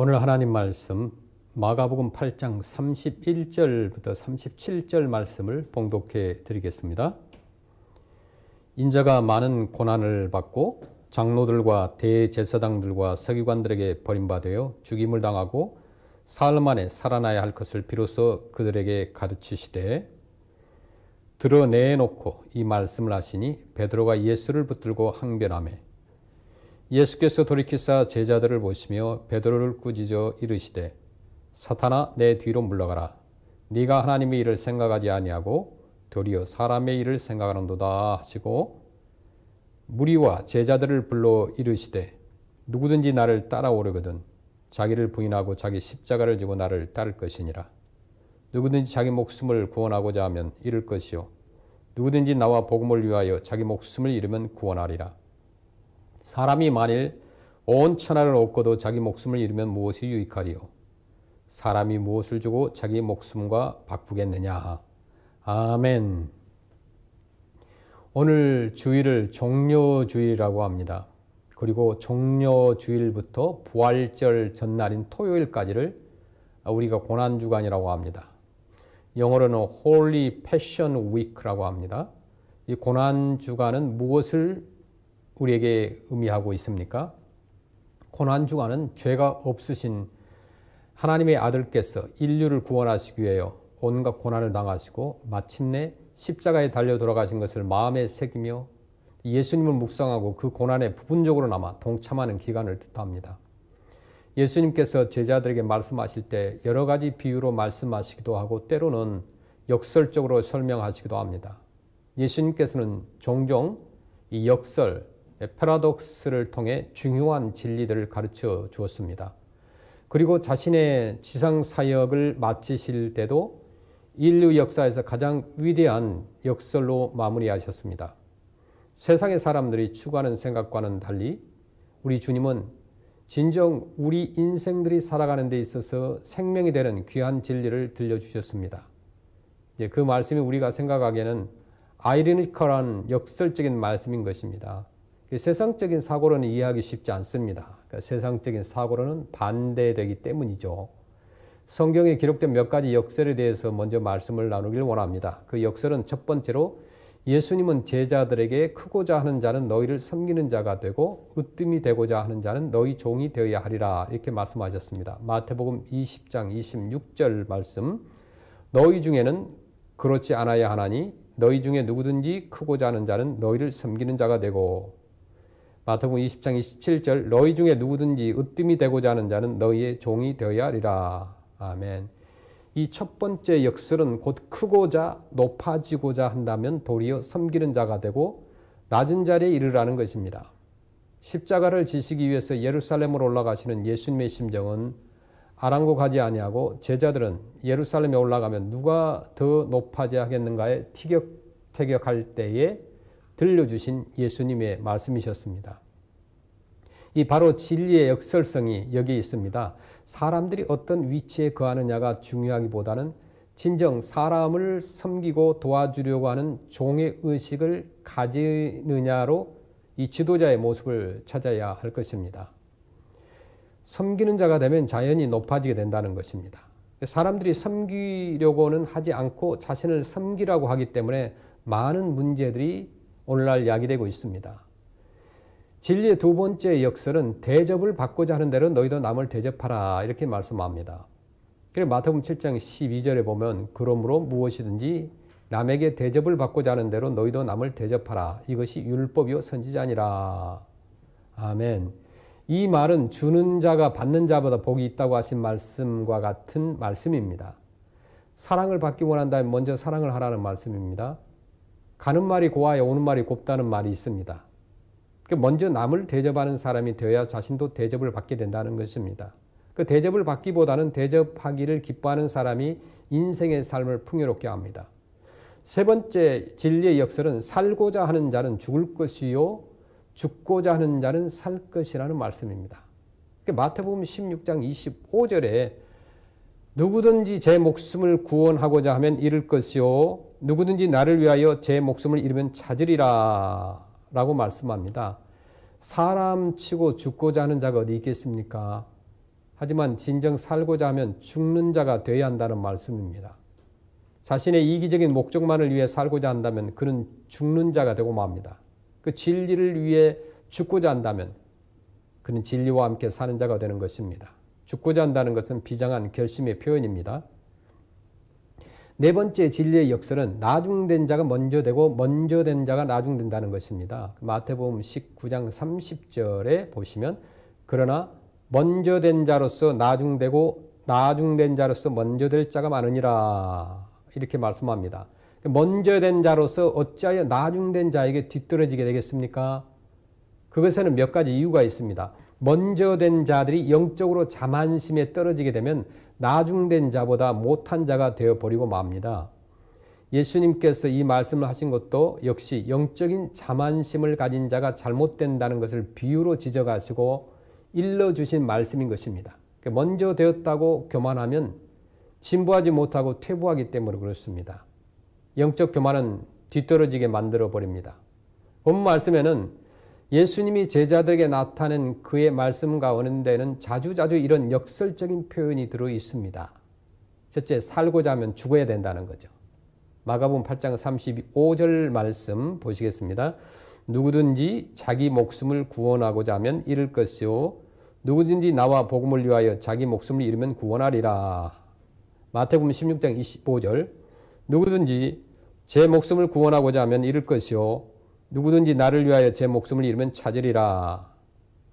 오늘 하나님 말씀 마가복음 8장 31절부터 37절 말씀을 봉독해 드리겠습니다. 인자가 많은 고난을 받고 장로들과 대제사장들과 서기관들에게 버림받아 죽임을 당하고 사흘 만에 살아나야 할 것을 비로소 그들에게 가르치시되 드러내놓고 이 말씀을 하시니 베드로가 예수를 붙들고 항변하며 예수께서 돌이키사 제자들을 보시며 베드로를 꾸짖어 이르시되 사탄아 내 뒤로 물러가라 네가 하나님의 일을 생각하지 아니하고 도리어 사람의 일을 생각하는도다 하시고 무리와 제자들을 불러 이르시되 누구든지 나를 따라오려거든 자기를 부인하고 자기 십자가를 지고 나를 따를 것이니라 누구든지 자기 목숨을 구원하고자 하면 잃을 것이요 누구든지 나와 복음을 위하여 자기 목숨을 잃으면 구원하리라 사람이 만일 온 천하를 얻고도 자기 목숨을 잃으면 무엇이 유익하리요? 사람이 무엇을 주고 자기 목숨과 바꾸겠느냐? 아멘. 오늘 주일을 종료주일이라고 합니다. 그리고 종료주일부터 부활절 전날인 토요일까지를 우리가 고난주간이라고 합니다. 영어로는 Holy Passion Week라고 합니다. 이 고난주간은 무엇을 우리에게 의미하고 있습니까? 고난 중간은 죄가 없으신 하나님의 아들께서 인류를 구원하시기 위하여 온갖 고난을 당하시고 마침내 십자가에 달려 돌아가신 것을 마음에 새기며 예수님을 묵상하고 그 고난에 부분적으로 남아 동참하는 기간을 뜻합니다. 예수님께서 제자들에게 말씀하실 때 여러 가지 비유로 말씀하시기도 하고 때로는 역설적으로 설명하시기도 합니다. 예수님께서는 종종 이 역설, 예, 패러독스를 통해 중요한 진리들을 가르쳐 주었습니다. 그리고 자신의 지상 사역을 마치실 때도 인류 역사에서 가장 위대한 역설로 마무리하셨습니다. 세상의 사람들이 추구하는 생각과는 달리 우리 주님은 진정 우리 인생들이 살아가는 데 있어서 생명이 되는 귀한 진리를 들려주셨습니다. 예, 그 말씀이 우리가 생각하기에는 아이러니컬한 역설적인 말씀인 것입니다. 그 세상적인 사고로는 이해하기 쉽지 않습니다. 그러니까 세상적인 사고로는 반대되기 때문이죠. 성경에 기록된 몇 가지 역설에 대해서 먼저 말씀을 나누길 원합니다. 그 역설은 첫 번째로 예수님은 제자들에게 크고자 하는 자는 너희를 섬기는 자가 되고 으뜸이 되고자 하는 자는 너희 종이 되어야 하리라 이렇게 말씀하셨습니다. 마태복음 20장 26절 말씀 너희 중에는 그렇지 않아야 하나니 너희 중에 누구든지 크고자 하는 자는 너희를 섬기는 자가 되고 마태복음 20장 27절 너희 중에 누구든지 으뜸이 되고자 하는 자는 너희의 종이 되어야 하리라. 아멘. 이 첫 번째 역설은 곧 크고자 높아지고자 한다면 도리어 섬기는 자가 되고 낮은 자리에 이르라는 것입니다. 십자가를 지시기 위해서 예루살렘으로 올라가시는 예수님의 심정은 아랑곳하지 아니하고 제자들은 예루살렘에 올라가면 누가 더 높아져야 하겠는가에 티격태격할 때에 들려주신 예수님의 말씀이셨습니다. 이 바로 진리의 역설성이 여기 있습니다. 사람들이 어떤 위치에 거하느냐가 중요하기보다는 진정 사람을 섬기고 도와주려고 하는 종의 의식을 가지느냐로 이 지도자의 모습을 찾아야 할 것입니다. 섬기는 자가 되면 자연히 높아지게 된다는 것입니다. 사람들이 섬기려고는 하지 않고 자신을 섬기라고 하기 때문에 많은 문제들이 오늘날 야기되고 있습니다. 진리의 두 번째 역설은 대접을 받고자 하는 대로 너희도 남을 대접하라 이렇게 말씀합니다. 그래서 마태복음 7장 12절에 보면 그러므로 무엇이든지 남에게 대접을 받고자 하는 대로 너희도 남을 대접하라 이것이 율법이요 선지자니라. 아멘. 이 말은 주는 자가 받는 자보다 복이 있다고 하신 말씀과 같은 말씀입니다. 사랑을 받기 원한다면 먼저 사랑을 하라는 말씀입니다. 가는 말이 고와야 오는 말이 곱다는 말이 있습니다. 그 먼저 남을 대접하는 사람이 되어야 자신도 대접을 받게 된다는 것입니다. 그 대접을 받기보다는 대접하기를 기뻐하는 사람이 인생의 삶을 풍요롭게 합니다. 세 번째 진리의 역설은 살고자 하는 자는 죽을 것이요 죽고자 하는 자는 살 것이라는 말씀입니다. 그 마태복음 16장 25절에 누구든지 제 목숨을 구원하고자 하면 잃을 것이요 누구든지 나를 위하여 제 목숨을 잃으면 찾으리라 라고 말씀합니다. 사람 치고 죽고자 하는 자가 어디 있겠습니까? 하지만 진정 살고자 하면 죽는 자가 되어야 한다는 말씀입니다. 자신의 이기적인 목적만을 위해 살고자 한다면 그는 죽는 자가 되고 맙니다. 그 진리를 위해 죽고자 한다면 그는 진리와 함께 사는 자가 되는 것입니다. 죽고자 한다는 것은 비장한 결심의 표현입니다. 네 번째 진리의 역설은 나중된 자가 먼저 되고 먼저 된 자가 나중된다는 것입니다. 그 마태복음 19장 30절에 보시면 그러나 먼저 된 자로서 나중되고 나중된 자로서 먼저 될 자가 많으니라 이렇게 말씀합니다. 먼저 된 자로서 어찌하여 나중된 자에게 뒤떨어지게 되겠습니까? 그것에는 몇 가지 이유가 있습니다. 먼저 된 자들이 영적으로 자만심에 떨어지게 되면 나중된 자보다 못한 자가 되어 버리고 맙니다. 예수님께서 이 말씀을 하신 것도 역시 영적인 자만심을 가진 자가 잘못된다는 것을 비유로 지적하시고 일러 주신 말씀인 것입니다. 그러니까 먼저 되었다고 교만하면 진보하지 못하고 퇴보하기 때문에 그렇습니다. 영적 교만은 뒤떨어지게 만들어 버립니다. 본 말씀에는 예수님이 제자들에게 나타낸 그의 말씀과 원은데는 자주자주 이런 역설적인 표현이 들어 있습니다. 첫째, 살고자 하면 죽어야 된다는 거죠. 마가음 8장 35절 말씀 보시겠습니다. 누구든지 자기 목숨을 구원하고자 하면 잃을 것이요 누구든지 나와 복음을 위하여 자기 목숨을 잃으면 구원하리라. 마태복음 16장 25절 누구든지 제 목숨을 구원하고자 하면 잃을 것이요 누구든지 나를 위하여 제 목숨을 잃으면 찾으리라.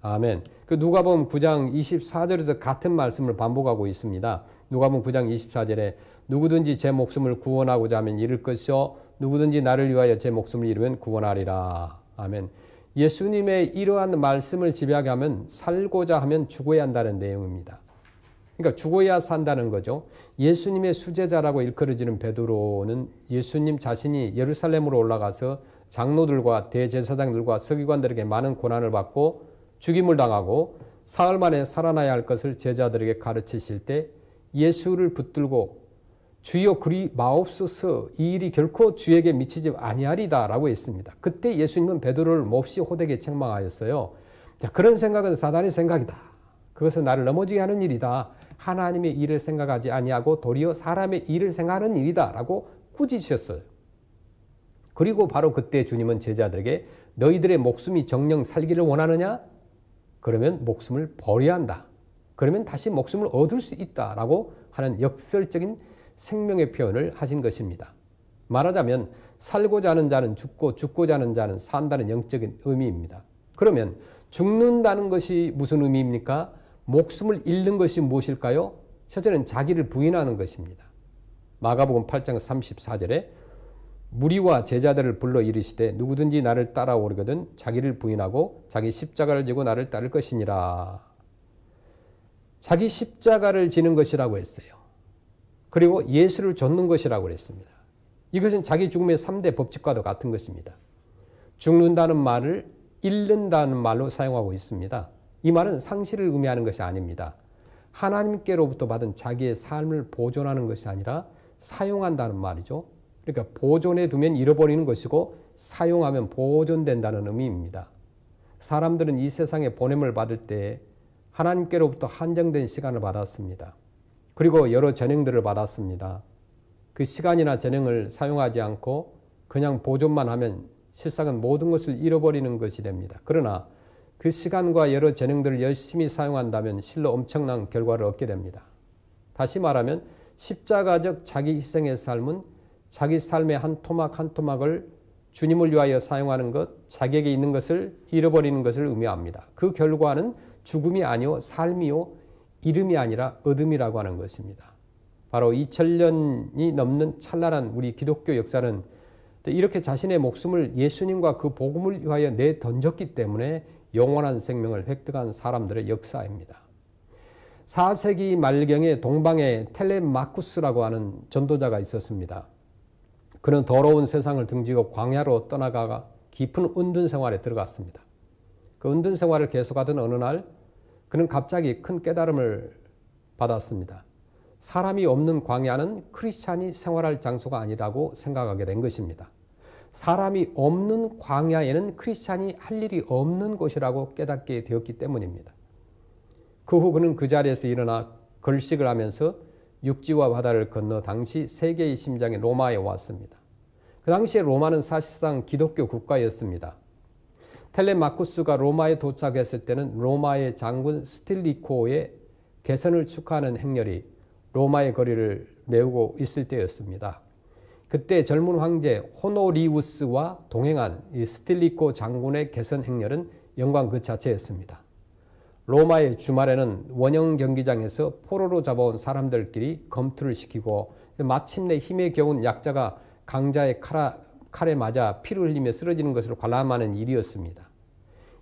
아멘. 그 누가복음 9장 2 4절에도 같은 말씀을 반복하고 있습니다. 누가복음 9장 24절에 누구든지 제 목숨을 구원하고자 하면 잃을 것이요 누구든지 나를 위하여 제 목숨을 잃으면 구원하리라. 아멘. 예수님의 이러한 말씀을 지배하게 하면 살고자 하면 죽어야 한다는 내용입니다. 그러니까 죽어야 산다는 거죠. 예수님의 수제자라고 일컬어지는 베드로는 예수님 자신이 예루살렘으로 올라가서 장로들과 대제사장들과 서기관들에게 많은 고난을 받고 죽임을 당하고 사흘 만에 살아나야 할 것을 제자들에게 가르치실 때 예수를 붙들고 주여 그리 마옵소서 이 일이 결코 주에게 미치지 아니하리다라고 했습니다. 그때 예수님은 베드로를 몹시 호되게 책망하였어요. 자, 그런 생각은 사단의 생각이다. 그것은 나를 넘어지게 하는 일이다. 하나님의 일을 생각하지 아니하고 도리어 사람의 일을 생각하는 일이다라고 꾸짖으셨어요. 그리고 바로 그때 주님은 제자들에게 너희들의 목숨이 정령 살기를 원하느냐? 그러면 목숨을 버려야 한다. 그러면 다시 목숨을 얻을 수 있다라고 하는 역설적인 생명의 표현을 하신 것입니다. 말하자면 살고자 하는 자는 죽고 죽고자 하는 자는 산다는 영적인 의미입니다. 그러면 죽는다는 것이 무슨 의미입니까? 목숨을 잃는 것이 무엇일까요? 첫째는 자기를 부인하는 것입니다. 마가복음 8장 34절에 무리와 제자들을 불러 이르시되 누구든지 나를 따라오거든 자기를 부인하고 자기 십자가를 지고 나를 따를 것이니라. 자기 십자가를 지는 것이라고 했어요. 그리고 예수를 좇는 것이라고 했습니다. 이것은 자기 죽음의 3대 법칙과도 같은 것입니다. 죽는다는 말을 잃는다는 말로 사용하고 있습니다. 이 말은 상실을 의미하는 것이 아닙니다. 하나님께로부터 받은 자기의 삶을 보존하는 것이 아니라 사용한다는 말이죠. 그러니까 보존해 두면 잃어버리는 것이고 사용하면 보존된다는 의미입니다. 사람들은 이 세상에 보냄을 받을 때 하나님께로부터 한정된 시간을 받았습니다. 그리고 여러 재능들을 받았습니다. 그 시간이나 재능을 사용하지 않고 그냥 보존만 하면 실상은 모든 것을 잃어버리는 것이 됩니다. 그러나 그 시간과 여러 재능들을 열심히 사용한다면 실로 엄청난 결과를 얻게 됩니다. 다시 말하면 십자가적 자기 희생의 삶은 자기 삶의 한 토막 한 토막을 주님을 위하여 사용하는 것, 자격에 있는 것을 잃어버리는 것을 의미합니다. 그 결과는 죽음이 아니요 삶이요 이름이 아니라 어둠이라고 하는 것입니다. 바로 2 0년이 넘는 찬란한 우리 기독교 역사는 이렇게 자신의 목숨을 예수님과 그 복음을 위하여 내던졌기 때문에 영원한 생명을 획득한 사람들의 역사입니다. 4세기 말경에 동방에 텔레마쿠스라고 하는 전도자가 있었습니다. 그는 더러운 세상을 등지고 광야로 떠나가가 깊은 은둔 생활에 들어갔습니다. 그 은둔 생활을 계속하던 어느 날 그는 갑자기 큰 깨달음을 받았습니다. 사람이 없는 광야는 크리스찬이 생활할 장소가 아니라고 생각하게 된 것입니다. 사람이 없는 광야에는 크리스찬이 할 일이 없는 곳이라고 깨닫게 되었기 때문입니다. 그 후 그는 그 자리에서 일어나 걸식을 하면서 육지와 바다를 건너 당시 세계의 심장인 로마에 왔습니다. 그 당시에 로마는 사실상 기독교 국가였습니다. 텔레마쿠스가 로마에 도착했을 때는 로마의 장군 스틸리코의 개선을 축하하는 행렬이 로마의 거리를 메우고 있을 때였습니다. 그때 젊은 황제 호노리우스와 동행한 스틸리코 장군의 개선 행렬은 영광 그 자체였습니다. 로마의 주말에는 원형 경기장에서 포로로 잡아온 사람들끼리 검투를 시키고 마침내 힘에 겨운 약자가 강자의 칼아, 칼에 맞아 피를 흘리며 쓰러지는 것으로 관람하는 일이었습니다.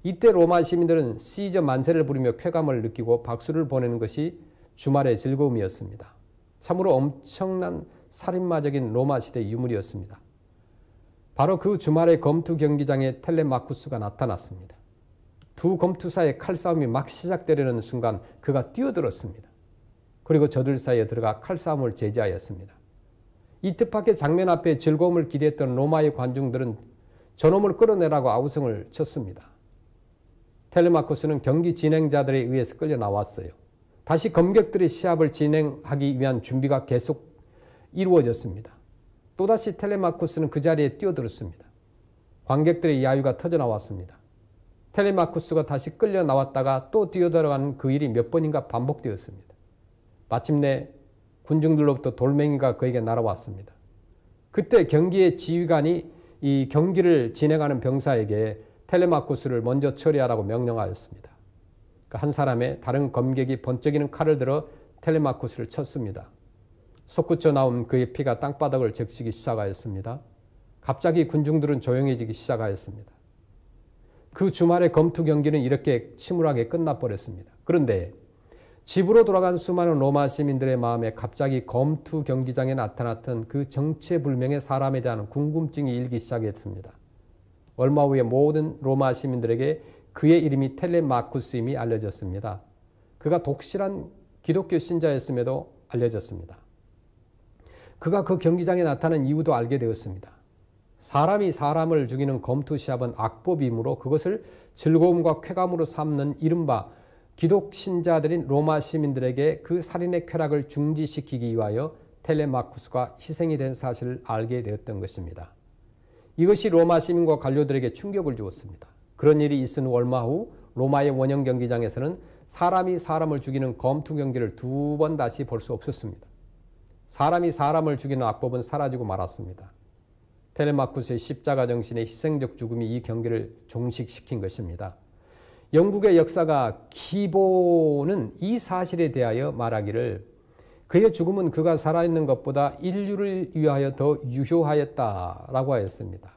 이때 로마 시민들은 시저 만세를 부리며 쾌감을 느끼고 박수를 보내는 것이 주말의 즐거움이었습니다. 참으로 엄청난 살인마적인 로마 시대 유물이었습니다. 바로 그 주말의 검투 경기장에 텔레마쿠스가 나타났습니다. 두 검투사의 칼싸움이 막 시작되려는 순간 그가 뛰어들었습니다. 그리고 저들 사이에 들어가 칼싸움을 제지하였습니다. 이 뜻밖의 장면 앞에 즐거움을 기대했던 로마의 관중들은 저놈을 끌어내라고 아우성을 쳤습니다. 텔레마코스는 경기 진행자들에 의해서 끌려 나왔어요. 다시 검객들의 시합을 진행하기 위한 준비가 계속 이루어졌습니다. 또다시 텔레마코스는 그 자리에 뛰어들었습니다. 관객들의 야유가 터져나왔습니다. 텔레마쿠스가 다시 끌려 나왔다가 또 뛰어들어가는 그 일이 몇 번인가 반복되었습니다. 마침내 군중들로부터 돌멩이가 그에게 날아왔습니다. 그때 경기의 지휘관이 이 경기를 진행하는 병사에게 텔레마쿠스를 먼저 처리하라고 명령하였습니다. 그러니까 한 사람의 다른 검객이 번쩍이는 칼을 들어 텔레마쿠스를 쳤습니다. 솟구쳐 나온 그의 피가 땅바닥을 적시기 시작하였습니다. 갑자기 군중들은 조용해지기 시작하였습니다. 그 주말에 검투 경기는 이렇게 침울하게 끝나버렸습니다. 그런데 집으로 돌아간 수많은 로마 시민들의 마음에 갑자기 검투 경기장에 나타났던 그 정체불명의 사람에 대한 궁금증이 일기 시작했습니다. 얼마 후에 모든 로마 시민들에게 그의 이름이 텔레마쿠스임이 알려졌습니다. 그가 독실한 기독교 신자였음에도 알려졌습니다. 그가 그 경기장에 나타난 이유도 알게 되었습니다. 사람이 사람을 죽이는 검투시합은 악법이므로 그것을 즐거움과 쾌감으로 삼는 이른바 기독신자들인 로마 시민들에게 그 살인의 쾌락을 중지시키기 위하여 텔레마쿠스가 희생이 된 사실을 알게 되었던 것입니다. 이것이 로마 시민과 관료들에게 충격을 주었습니다. 그런 일이 있은 얼마 후 로마의 원형 경기장에서는 사람이 사람을 죽이는 검투 경기를 두 번 다시 볼 수 없었습니다. 사람이 사람을 죽이는 악법은 사라지고 말았습니다. 테레마쿠스의 십자가 정신의 희생적 죽음이 이 경계를 종식시킨 것입니다. 영국의 역사가 기보는 이 사실에 대하여 말하기를 그의 죽음은 그가 살아있는 것보다 인류를 위하여 더 유효하였다라고 하였습니다.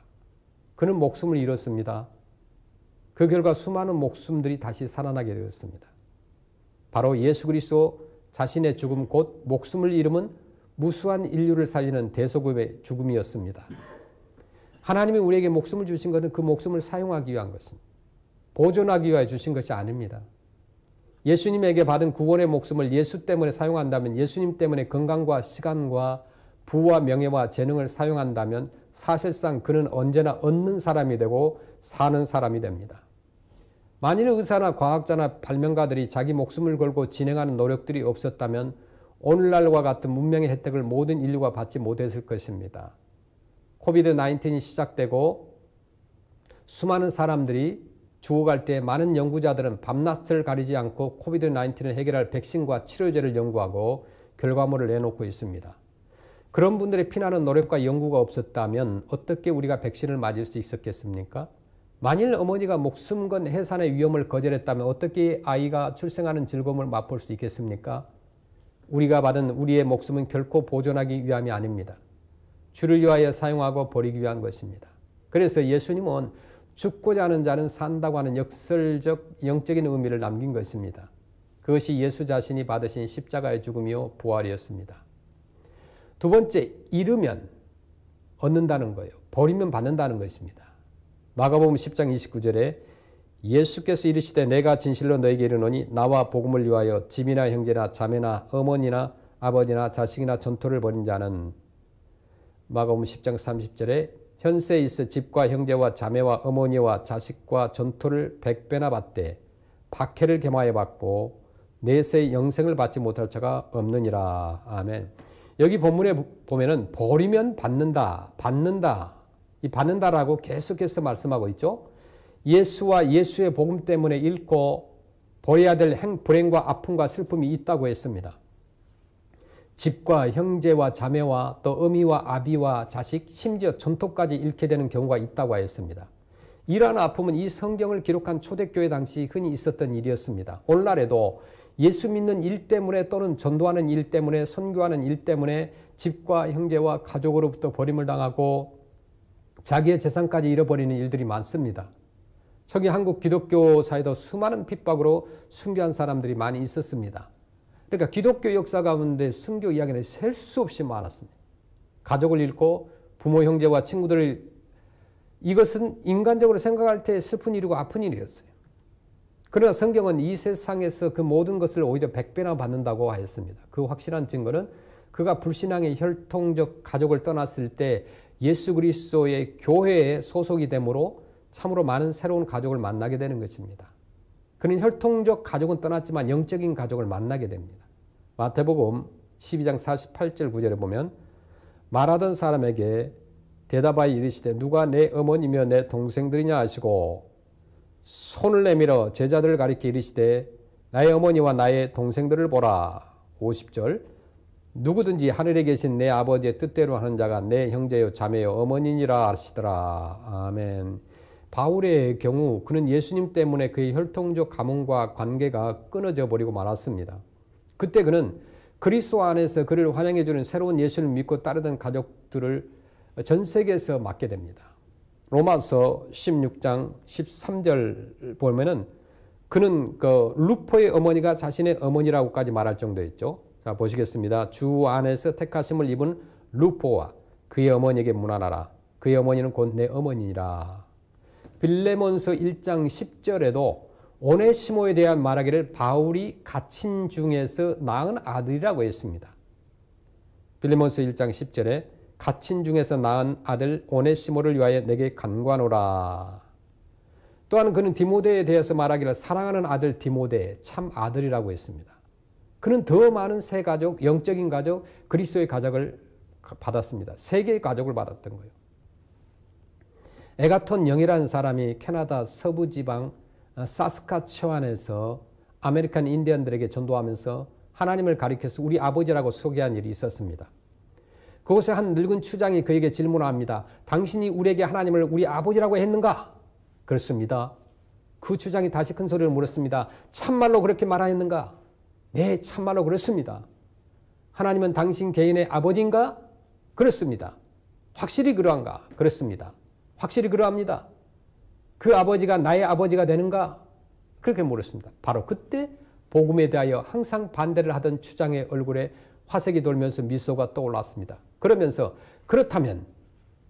그는 목숨을 잃었습니다. 그 결과 수많은 목숨들이 다시 살아나게 되었습니다. 바로 예수 그리스도 자신의 죽음 곧 목숨을 잃음은 무수한 인류를 살리는 대소급의 죽음이었습니다. 하나님이 우리에게 목숨을 주신 것은 그 목숨을 사용하기 위한 것입니다. 보존하기 위해 주신 것이 아닙니다. 예수님에게 받은 구원의 목숨을 예수 때문에 사용한다면 예수님 때문에 건강과 시간과 부와 명예와 재능을 사용한다면 사실상 그는 언제나 얻는 사람이 되고 사는 사람이 됩니다. 만일 의사나 과학자나 발명가들이 자기 목숨을 걸고 진행하는 노력들이 없었다면 오늘날과 같은 문명의 혜택을 모든 인류가 받지 못했을 것입니다. 코비드 19이 시작되고 수많은 사람들이 죽어갈 때 많은 연구자들은 밤낮을 가리지 않고 코비드 19를 해결할 백신과 치료제를 연구하고 결과물을 내놓고 있습니다. 그런 분들의 피나는 노력과 연구가 없었다면 어떻게 우리가 백신을 맞을 수 있었겠습니까? 만일 어머니가 목숨 건 해산의 위험을 거절했다면 어떻게 아이가 출생하는 즐거움을 맛볼 수 있겠습니까? 우리가 받은 우리의 목숨은 결코 보존하기 위함이 아닙니다. 주를 위하여 사용하고 버리기 위한 것입니다. 그래서 예수님은 죽고자 하는 자는 산다고 하는 역설적 영적인 의미를 남긴 것입니다. 그것이 예수 자신이 받으신 십자가의 죽음이요 부활이었습니다. 두 번째 잃으면 얻는다는 거예요. 버리면 받는다는 것입니다. 마가복음 10장 29절에 예수께서 이르시되 내가 진실로 너에게 이르노니 나와 복음을 위하여 집이나 형제나 자매나 어머니나 아버지나 자식이나 전토를 벌인 자는 마가음 10장 30절에 현세에 있어 집과 형제와 자매와 어머니와 자식과 전투를 백배나 받되 박해를 겸하여 받고 내세의 영생을 받지 못할 자가 없느니라. 아멘. 여기 본문에 보면은 버리면 받는다, 받는다, 이 받는다라고 계속해서 말씀하고 있죠. 예수와 예수의 복음 때문에 잃고 버려야 될 행, 불행과 아픔과 슬픔이 있다고 했습니다. 집과 형제와 자매와 또 어미와 아비와 자식 심지어 전토까지 잃게 되는 경우가 있다고 하였습니다. 이러한 아픔은 이 성경을 기록한 초대교회 당시 흔히 있었던 일이었습니다. 오늘날에도 예수 믿는 일 때문에 또는 전도하는 일 때문에 선교하는 일 때문에 집과 형제와 가족으로부터 버림을 당하고 자기의 재산까지 잃어버리는 일들이 많습니다. 초기 한국 기독교 사에도 수많은 핍박으로 순교한 사람들이 많이 있었습니다. 그러니까 기독교 역사 가운데 순교 이야기는 셀 수 없이 많았습니다. 가족을 잃고 부모, 형제와 친구들을 이것은 인간적으로 생각할 때 슬픈 일이고 아픈 일이었어요. 그러나 성경은 이 세상에서 그 모든 것을 오히려 백배나 받는다고 하였습니다. 그 확실한 증거는 그가 불신앙의 혈통적 가족을 떠났을 때 예수 그리스도의 교회에 소속이 되므로 참으로 많은 새로운 가족을 만나게 되는 것입니다. 그는 혈통적 가족은 떠났지만 영적인 가족을 만나게 됩니다. 마태복음 12장 48절 9절에 보면 말하던 사람에게 대답하여 이르시되 누가 내 어머니며 내 동생들이냐 하시고 손을 내밀어 제자들을 가리켜 이르시되 나의 어머니와 나의 동생들을 보라. 50절 누구든지 하늘에 계신 내 아버지의 뜻대로 하는 자가 내 형제요 자매요 어머니니라 하시더라. 아멘. 바울의 경우 그는 예수님 때문에 그의 혈통적 가문과 관계가 끊어져 버리고 말았습니다. 그때 그는 그리스도 안에서 그를 환영해 주는 새로운 예수를 믿고 따르던 가족들을 전 세계에서 맞게 됩니다. 로마서 16장 13절 보면은 그는 그 루포의 어머니가 자신의 어머니라고까지 말할 정도였죠. 자 보시겠습니다. 주 안에서 택하심을 입은 루포와 그의 어머니에게 문안하라. 그의 어머니는 곧 내 어머니라. 빌레몬서 1장 10절에도 오네시모에 대한 말하기를 바울이 갇힌 중에서 낳은 아들이라고 했습니다. 빌레몬서 1장 10절에 갇힌 중에서 낳은 아들 오네시모를 위하여 내게 간과노라. 또한 그는 디모데에 대해서 말하기를 사랑하는 아들 디모데 참 아들이라고 했습니다. 그는 더 많은 새 가족, 영적인 가족, 그리스도의 가족을 받았습니다. 세 개의 가족을 받았던 거예요. 에가톤 영이라는 사람이 캐나다 서부 지방 어, 사스카체완에서 아메리칸 인디언들에게 전도하면서 하나님을 가리켜서 우리 아버지라고 소개한 일이 있었습니다. 그곳에 한 늙은 추장이 그에게 질문합니다. 당신이 우리에게 하나님을 우리 아버지라고 했는가? 그렇습니다. 그 추장이 다시 큰소리를 물었습니다. 참말로 그렇게 말하였는가? 네, 참말로 그렇습니다. 하나님은 당신 개인의 아버지인가? 그렇습니다. 확실히 그러한가? 그렇습니다. 확실히 그러합니다. 그 아버지가 나의 아버지가 되는가? 그렇게 물었습니다. 바로 그때 복음에 대하여 항상 반대를 하던 추장의 얼굴에 화색이 돌면서 미소가 떠올랐습니다. 그러면서 그렇다면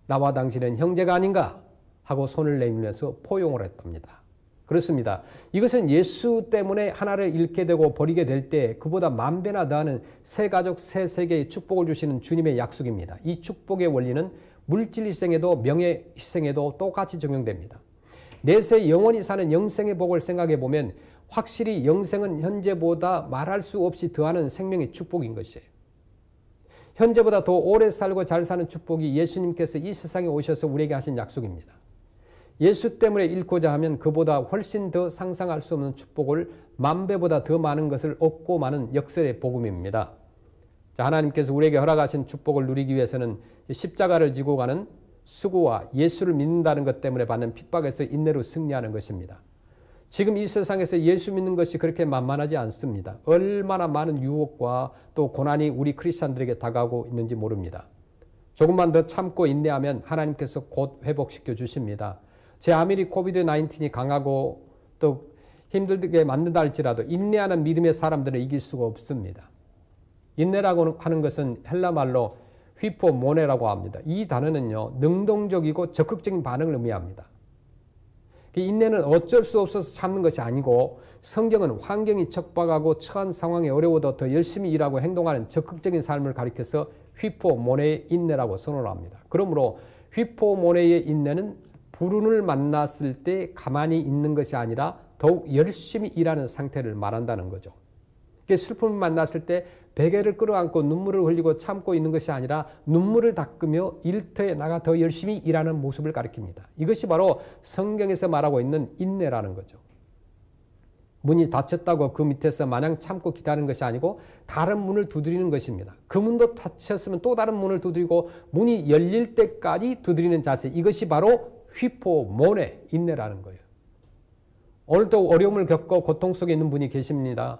나와 당신은 형제가 아닌가? 하고 손을 내밀면서 포용을 했답니다. 그렇습니다. 이것은 예수 때문에 하나를 잃게 되고 버리게 될 때 그보다 만배나 더하는 새 가족, 새 세계의 축복을 주시는 주님의 약속입니다. 이 축복의 원리는 물질 희생에도 명예 희생에도 똑같이 적용됩니다. 내세 영원히 사는 영생의 복을 생각해 보면 확실히 영생은 현재보다 말할 수 없이 더하는 생명의 축복인 것이에요. 현재보다 더 오래 살고 잘 사는 축복이 예수님께서 이 세상에 오셔서 우리에게 하신 약속입니다. 예수 때문에 잃고자 하면 그보다 훨씬 더 상상할 수 없는 축복을 만배보다 더 많은 것을 얻고 많은 역설의 복음입니다. 자, 하나님께서 우리에게 허락하신 축복을 누리기 위해서는 십자가를 지고 가는 수고와 예수를 믿는다는 것 때문에 받는 핍박에서 인내로 승리하는 것입니다. 지금 이 세상에서 예수 믿는 것이 그렇게 만만하지 않습니다. 얼마나 많은 유혹과 또 고난이 우리 크리스찬들에게 다가오고 있는지 모릅니다. 조금만 더 참고 인내하면 하나님께서 곧 회복시켜 주십니다. 제 아미리 코비드 19이 강하고 또 힘들게 만든다 할지라도 인내하는 믿음의 사람들은 이길 수가 없습니다. 인내라고 하는 것은 헬라 말로 휘포모네라고 합니다. 이 단어는요, 능동적이고 적극적인 반응을 의미합니다. 그 인내는 어쩔 수 없어서 참는 것이 아니고 성경은 환경이 척박하고 처한 상황에 어려워도 더 열심히 일하고 행동하는 적극적인 삶을 가리켜서 휘포모네의 인내라고 선언합니다. 그러므로 휘포모네의 인내는 불운을 만났을 때 가만히 있는 것이 아니라 더욱 열심히 일하는 상태를 말한다는 거죠. 슬픔을 만났을 때 베개를 끌어안고 눈물을 흘리고 참고 있는 것이 아니라 눈물을 닦으며 일터에 나가 더 열심히 일하는 모습을 가리킵니다. 이것이 바로 성경에서 말하고 있는 인내라는 거죠. 문이 닫혔다고 그 밑에서 마냥 참고 기다리는 것이 아니고 다른 문을 두드리는 것입니다. 그 문도 닫혔으면 또 다른 문을 두드리고 문이 열릴 때까지 두드리는 자세 이것이 바로 휘포모네 인내라는 거예요. 오늘도 어려움을 겪고 고통 속에 있는 분이 계십니다.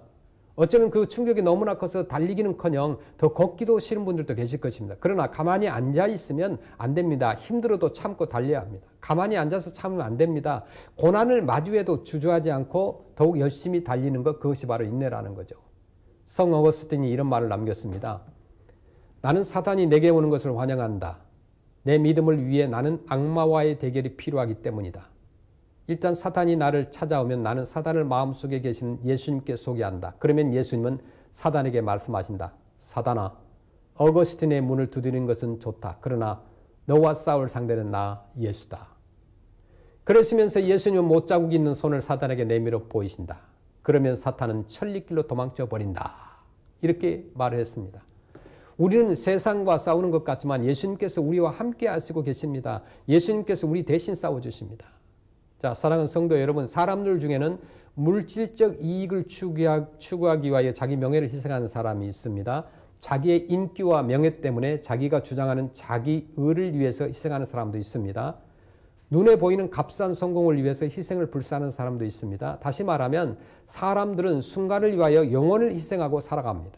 어쩌면 그 충격이 너무나 커서 달리기는커녕 더 걷기도 싫은 분들도 계실 것입니다. 그러나 가만히 앉아 있으면 안 됩니다. 힘들어도 참고 달려야 합니다. 가만히 앉아서 참으면 안 됩니다. 고난을 마주해도 주저하지 않고 더욱 열심히 달리는 것 그것이 바로 인내라는 거죠. 성 어거스틴이 이런 말을 남겼습니다. 나는 사탄이 내게 오는 것을 환영한다. 내 믿음을 위해 나는 악마와의 대결이 필요하기 때문이다. 일단 사탄이 나를 찾아오면 나는 사탄을 마음속에 계신 예수님께 소개한다. 그러면 예수님은 사단에게 말씀하신다. 사단아, 어거스틴의 문을 두드리는 것은 좋다. 그러나 너와 싸울 상대는 나 예수다. 그러시면서 예수님은 못자국 있는 손을 사단에게 내밀어 보이신다. 그러면 사탄은 천리길로 도망쳐 버린다. 이렇게 말을 했습니다. 우리는 세상과 싸우는 것 같지만 예수님께서 우리와 함께 하시고 계십니다. 예수님께서 우리 대신 싸워 주십니다. 자, 사랑하는 성도 여러분, 사람들 중에는 물질적 이익을 추구하기 위하여 자기 명예를 희생하는 사람이 있습니다. 자기의 인기와 명예 때문에 자기가 주장하는 자기 의를 위해서 희생하는 사람도 있습니다. 눈에 보이는 값싼 성공을 위해서 희생을 불사하는 사람도 있습니다. 다시 말하면 사람들은 순간을 위하여 영원을 희생하고 살아갑니다.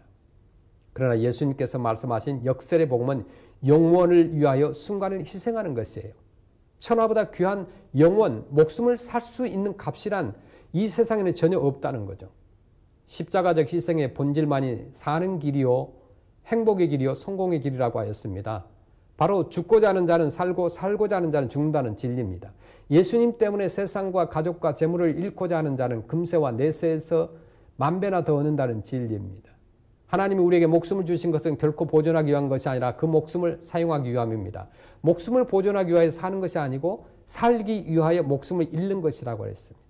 그러나 예수님께서 말씀하신 역설의 복음은 영원을 위하여 순간을 희생하는 것이에요. 천하보다 귀한 영혼 목숨을 살 수 있는 값이란 이 세상에는 전혀 없다는 거죠. 십자가적 희생의 본질만이 사는 길이요, 행복의 길이요, 성공의 길이라고 하였습니다. 바로 죽고자 하는 자는 살고 살고자 하는 자는 죽는다는 진리입니다. 예수님 때문에 세상과 가족과 재물을 잃고자 하는 자는 금세와 내세에서 만배나 더 얻는다는 진리입니다. 하나님이 우리에게 목숨을 주신 것은 결코 보존하기 위한 것이 아니라 그 목숨을 사용하기 위함입니다. 목숨을 보존하기 위하여 사는 것이 아니고 살기 위하여 목숨을 잃는 것이라고 했습니다.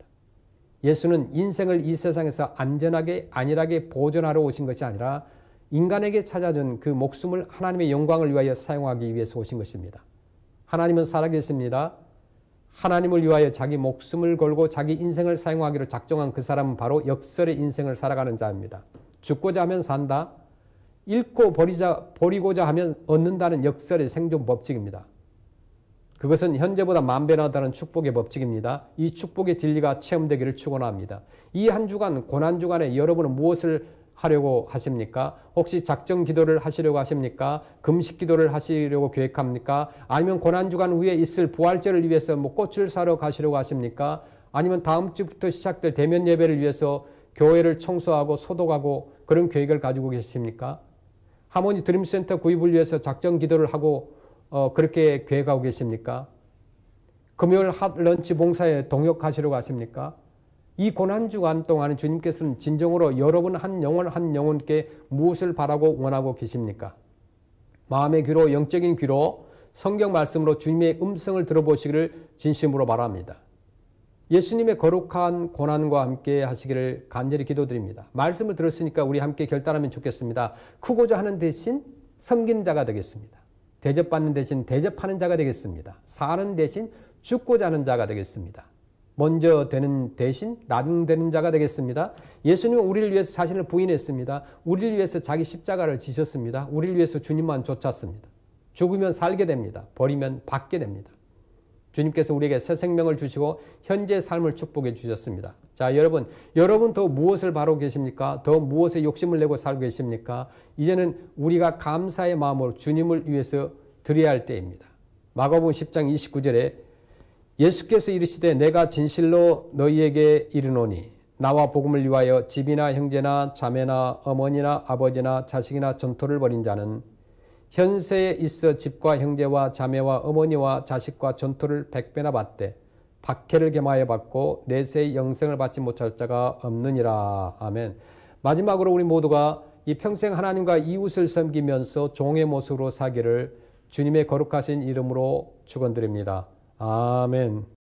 예수는 인생을 이 세상에서 안전하게 안일하게 보존하러 오신 것이 아니라 인간에게 찾아준 그 목숨을 하나님의 영광을 위하여 사용하기 위해서 오신 것입니다. 하나님은 살아계십니다. 하나님을 위하여 자기 목숨을 걸고 자기 인생을 사용하기로 작정한 그 사람은 바로 역설의 인생을 살아가는 자입니다. 죽고자 하면 산다. 읽고 버리자, 버리고자 하면 얻는다는 역설의 생존 법칙입니다. 그것은 현재보다 만배나 다는 축복의 법칙입니다. 이 축복의 진리가 체험되기를 축원합니다. 이 한 주간 고난 주간에 여러분은 무엇을 하려고 하십니까? 혹시 작정 기도를 하시려고 하십니까? 금식 기도를 하시려고 계획합니까? 아니면 고난 주간 후에 있을 부활절을 위해서 뭐 꽃을 사러 가시려고 하십니까? 아니면 다음 주부터 시작될 대면 예배를 위해서 교회를 청소하고 소독하고 그런 계획을 가지고 계십니까? 하모니 드림센터 구입을 위해서 작정 기도를 하고 어, 그렇게 계획하고 계십니까? 금요일 핫런치 봉사에 동역하시려고 하십니까? 이 고난 주간 동안 주님께서는 진정으로 여러분 한 영혼 한 영혼께 무엇을 바라고 원하고 계십니까? 마음의 귀로 영적인 귀로 성경 말씀으로 주님의 음성을 들어보시기를 진심으로 바랍니다. 예수님의 거룩한 고난과 함께 하시기를 간절히 기도드립니다. 말씀을 들었으니까 우리 함께 결단하면 좋겠습니다. 크고자 하는 대신 섬긴 자가 되겠습니다. 대접받는 대신 대접하는 자가 되겠습니다. 사는 대신 죽고자 하는 자가 되겠습니다. 먼저 되는 대신 나중되는 자가 되겠습니다. 예수님은 우리를 위해서 자신을 부인했습니다. 우리를 위해서 자기 십자가를 지셨습니다. 우리를 위해서 주님만 쫓았습니다. 죽으면 살게 됩니다. 버리면 받게 됩니다. 주님께서 우리에게 새 생명을 주시고 현재 삶을 축복해 주셨습니다. 자, 여러분, 여러분 더 무엇을 바라 계십니까? 더 무엇에 욕심을 내고 살고 계십니까? 이제는 우리가 감사의 마음으로 주님을 위해서 드려야 할 때입니다. 마가복음 10장 29절에 예수께서 이르시되 내가 진실로 너희에게 이르노니 나와 복음을 위하여 집이나 형제나 자매나 어머니나 아버지나 자식이나 전토를 벌인 자는 현세에 있어 집과 형제와 자매와 어머니와 자식과 전투를 백배나 받되 박해를 겸하여 받고 내세의 영생을 받지 못할 자가 없느니라. 아멘. 마지막으로 우리 모두가 이 평생 하나님과 이웃을 섬기면서 종의 모습으로 사기를 주님의 거룩하신 이름으로 축원드립니다. 아멘.